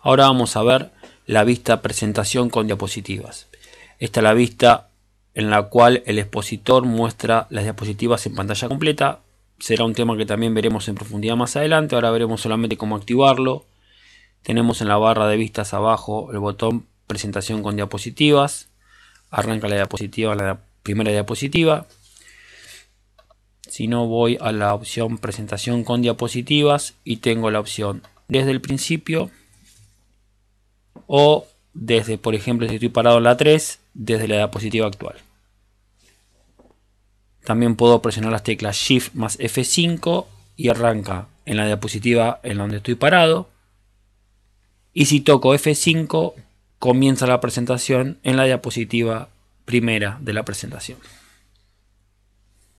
Ahora vamos a ver la vista presentación con diapositivas. Esta es la vista en la cual el expositor muestra las diapositivas en pantalla completa. Será un tema que también veremos en profundidad más adelante. Ahora veremos solamente cómo activarlo. Tenemos en la barra de vistas abajo el botón presentación con diapositivas. Arranca la diapositiva, la primera diapositiva. Si no voy a la opción presentación con diapositivas y tengo la opción desde el principio o desde, por ejemplo, si estoy parado en la 3, desde la diapositiva actual. También puedo presionar las teclas Shift más F5 y arranca en la diapositiva en donde estoy parado. Y si toco F5, comienza la presentación en la diapositiva primera de la presentación.